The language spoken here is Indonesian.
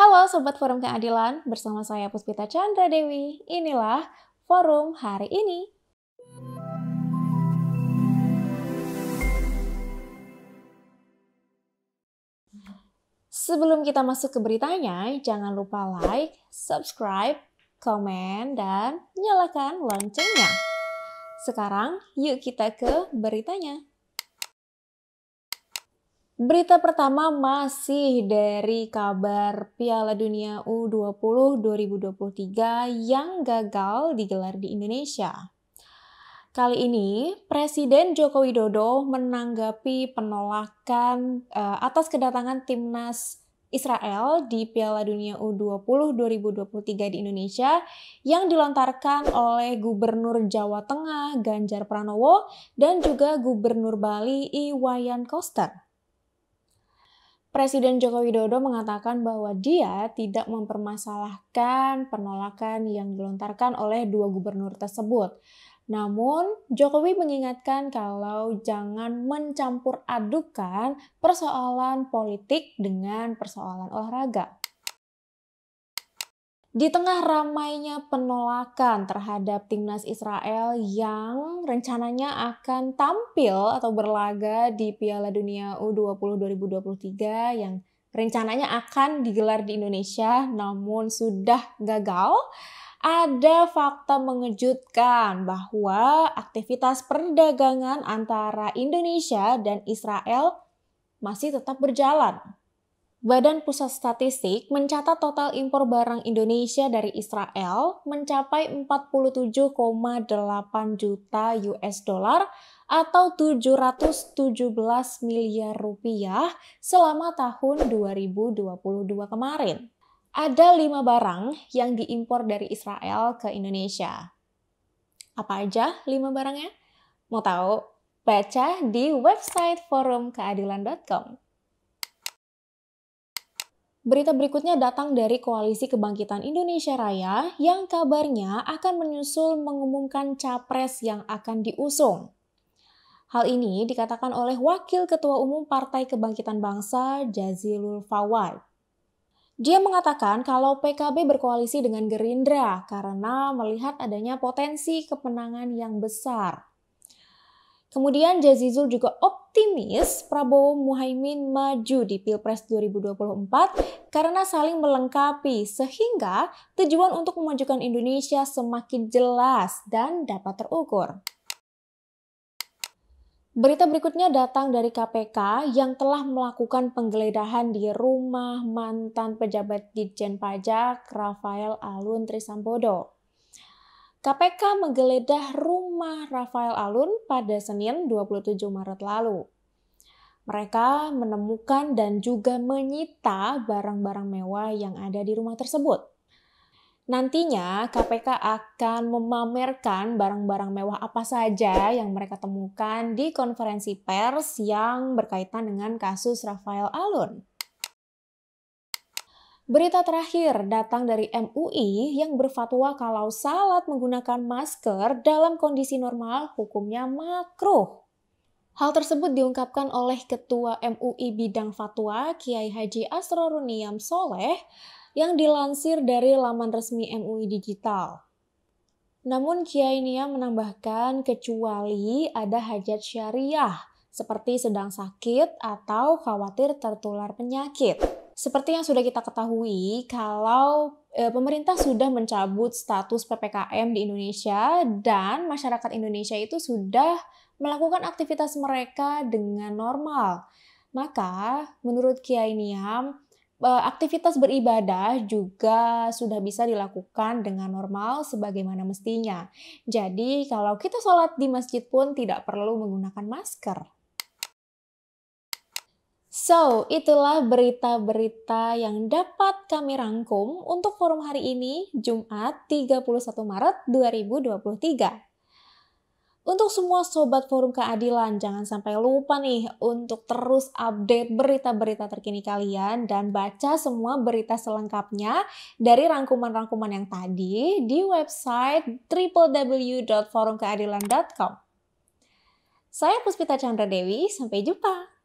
Halo Sobat Forum Keadilan, bersama saya Puspita Chandra Dewi. Inilah Forum hari ini. Sebelum kita masuk ke beritanya, jangan lupa like, subscribe, komen, dan nyalakan loncengnya. Sekarang yuk kita ke beritanya. Berita pertama masih dari kabar Piala Dunia U20 2023 yang gagal digelar di Indonesia. Kali ini, Presiden Joko Widodo menanggapi penolakan uh, atas kedatangan timnas Israel di Piala Dunia U20 2023 di Indonesia yang dilontarkan oleh Gubernur Jawa Tengah Ganjar Pranowo dan juga Gubernur Bali Iwayan Koster. Presiden Joko Widodo mengatakan bahwa dia tidak mempermasalahkan penolakan yang dilontarkan oleh dua gubernur tersebut. Namun, Jokowi mengingatkan kalau jangan mencampur adukan persoalan politik dengan persoalan olahraga. Di tengah ramainya penolakan terhadap timnas Israel yang rencananya akan tampil atau berlaga di Piala Dunia U20 2023 yang rencananya akan digelar di Indonesia namun sudah gagal, ada fakta mengejutkan bahwa aktivitas perdagangan antara Indonesia dan Israel masih tetap berjalan Badan Pusat Statistik mencatat total impor barang Indonesia dari Israel mencapai 47,8 juta US dollar atau 717 miliar rupiah selama tahun 2022 kemarin. Ada lima barang yang diimpor dari Israel ke Indonesia. Apa aja lima barangnya? Mau tahu? Baca di website forumkeadilan.com. Berita berikutnya datang dari Koalisi Kebangkitan Indonesia Raya yang kabarnya akan menyusul mengumumkan capres yang akan diusung. Hal ini dikatakan oleh Wakil Ketua Umum Partai Kebangkitan Bangsa Jazilul Fawad. Dia mengatakan kalau PKB berkoalisi dengan Gerindra karena melihat adanya potensi kemenangan yang besar. Kemudian Jazizul juga optimis Prabowo Muhaimin maju di Pilpres 2024 karena saling melengkapi sehingga tujuan untuk memajukan Indonesia semakin jelas dan dapat terukur. Berita berikutnya datang dari KPK yang telah melakukan penggeledahan di rumah mantan pejabat Ditjen Pajak Rafael Alun Trisambodo. KPK menggeledah rumah Rafael Alun pada Senin 27 Maret lalu. Mereka menemukan dan juga menyita barang-barang mewah yang ada di rumah tersebut. Nantinya KPK akan memamerkan barang-barang mewah apa saja yang mereka temukan di konferensi pers yang berkaitan dengan kasus Rafael Alun. Berita terakhir datang dari MUI yang berfatwa kalau salat menggunakan masker dalam kondisi normal hukumnya makruh. Hal tersebut diungkapkan oleh Ketua MUI Bidang Fatwa Kiai Haji Asroruniam Soleh yang dilansir dari laman resmi MUI Digital. Namun Kiai Nia menambahkan kecuali ada hajat syariah seperti sedang sakit atau khawatir tertular penyakit. Seperti yang sudah kita ketahui, kalau e, pemerintah sudah mencabut status PPKM di Indonesia dan masyarakat Indonesia itu sudah melakukan aktivitas mereka dengan normal. Maka, menurut Kiai Niam, e, aktivitas beribadah juga sudah bisa dilakukan dengan normal sebagaimana mestinya. Jadi, kalau kita sholat di masjid pun tidak perlu menggunakan masker. So, itulah berita-berita yang dapat kami rangkum untuk forum hari ini, Jumat 31 Maret 2023. Untuk semua sobat forum keadilan, jangan sampai lupa nih untuk terus update berita-berita terkini kalian dan baca semua berita selengkapnya dari rangkuman-rangkuman yang tadi di website www.forumkeadilan.com. Saya Puspita Chandra Dewi, sampai jumpa.